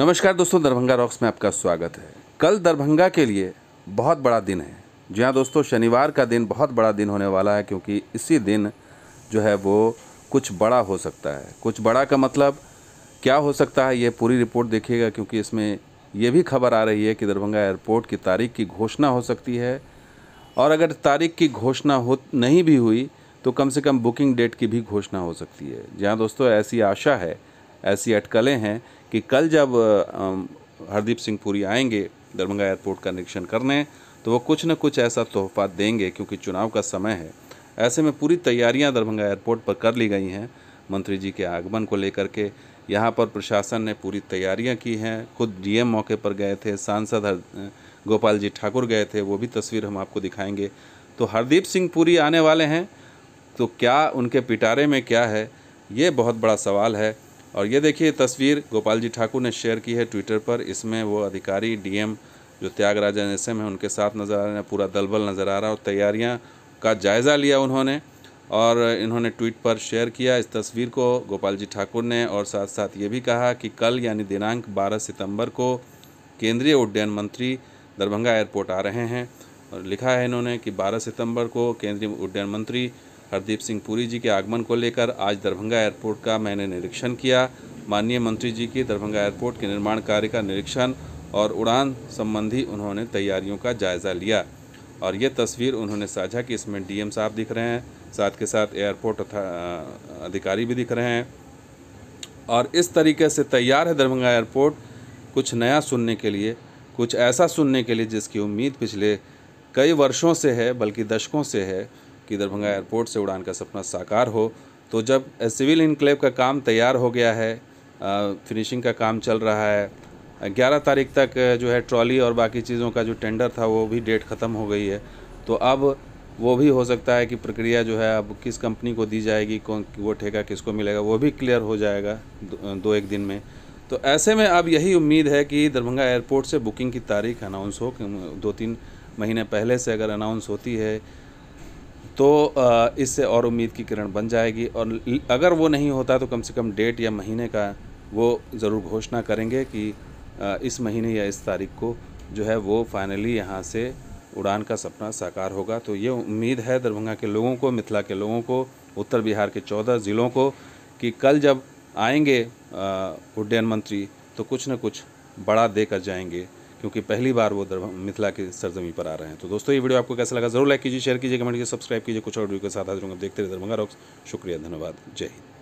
नमस्कार दोस्तों दरभंगा रॉक्स में आपका स्वागत है कल दरभंगा के लिए बहुत बड़ा दिन है जी हाँ दोस्तों शनिवार का दिन बहुत बड़ा दिन होने वाला है क्योंकि इसी दिन जो है वो कुछ बड़ा हो सकता है कुछ बड़ा का मतलब क्या हो सकता है ये पूरी रिपोर्ट देखिएगा क्योंकि इसमें यह भी खबर आ रही है कि दरभंगा एयरपोर्ट की तारीख की घोषणा हो सकती है और अगर तारीख की घोषणा हो नहीं भी हुई तो कम से कम बुकिंग डेट की भी घोषणा हो सकती है जहाँ दोस्तों ऐसी आशा है ऐसी अटकलें हैं कि कल जब हरदीप सिंह पुरी आएंगे दरभंगा एयरपोर्ट का निरीक्षण करने तो वो कुछ न कुछ ऐसा तोहफा देंगे क्योंकि चुनाव का समय है ऐसे में पूरी तैयारियां दरभंगा एयरपोर्ट पर कर ली गई हैं मंत्री जी के आगमन को लेकर के यहाँ पर प्रशासन ने पूरी तैयारियां की हैं खुद डी मौके पर गए थे सांसद गोपाल जी ठाकुर गए थे वो भी तस्वीर हम आपको दिखाएंगे तो हरदीप सिंह पुरी आने वाले हैं तो क्या उनके पिटारे में क्या है ये बहुत बड़ा सवाल है और ये देखिए तस्वीर गोपाल जी ठाकुर ने शेयर की है ट्विटर पर इसमें वो अधिकारी डीएम जो त्यागराज एन एस एम है उनके साथ नज़र आ रहे हैं पूरा दलबल नज़र आ रहा है और तैयारियाँ का जायज़ा लिया उन्होंने और इन्होंने ट्वीट पर शेयर किया इस तस्वीर को गोपाल जी ठाकुर ने और साथ साथ ये भी कहा कि कल यानी दिनांक बारह सितंबर को केंद्रीय उड्डयन मंत्री दरभंगा एयरपोर्ट आ रहे हैं और लिखा है इन्होंने कि 12 सितंबर को केंद्रीय उड्डयन मंत्री हरदीप सिंह पुरी जी के आगमन को लेकर आज दरभंगा एयरपोर्ट का मैंने निरीक्षण किया माननीय मंत्री जी की दरभंगा एयरपोर्ट के निर्माण कार्य का निरीक्षण और उड़ान संबंधी उन्होंने तैयारियों का जायज़ा लिया और ये तस्वीर उन्होंने साझा की इसमें डीएम साहब दिख रहे हैं साथ के साथ एयरपोर्ट अधिकारी भी दिख रहे हैं और इस तरीके से तैयार है दरभंगा एयरपोर्ट कुछ नया सुनने के लिए कुछ ऐसा सुनने के लिए जिसकी उम्मीद पिछले कई वर्षों से है बल्कि दशकों से है कि दरभंगा एयरपोर्ट से उड़ान का सपना साकार हो तो जब सिविल इनक्लेव का काम तैयार हो गया है फिनिशिंग का काम चल रहा है ग्यारह तारीख तक जो है ट्रॉली और बाकी चीज़ों का जो टेंडर था वो भी डेट ख़त्म हो गई है तो अब वो भी हो सकता है कि प्रक्रिया जो है अब किस कंपनी को दी जाएगी कौन वो ठेका किसको मिलेगा वो भी क्लियर हो जाएगा दो, दो एक दिन में तो ऐसे में अब यही उम्मीद है कि दरभंगा एयरपोर्ट से बुकिंग की तारीख अनाउंस हो दो तीन महीने पहले से अगर अनाउंस होती है तो इससे और उम्मीद की किरण बन जाएगी और अगर वो नहीं होता तो कम से कम डेट या महीने का वो ज़रूर घोषणा करेंगे कि इस महीने या इस तारीख को जो है वो फाइनली यहाँ से उड़ान का सपना साकार होगा तो ये उम्मीद है दरभंगा के लोगों को मिथिला के लोगों को उत्तर बिहार के चौदह ज़िलों को कि कल जब आएंगे उड्डयन मंत्री तो कुछ न कुछ बड़ा देकर जाएंगे क्योंकि पहली बार वो मिथिला की सरजमी पर आ रहे हैं तो दोस्तों ये वीडियो आपको कैसा लगा जरूर लाइक कीजिए शेयर कीजिए कमेंट कीजिए सब्सक्राइब कीजिए कुछ और वीडियो के साथ हाजिर होंगे देखते दरभंगा रॉक्स शुक्रिया धन्यवाद जय हिंद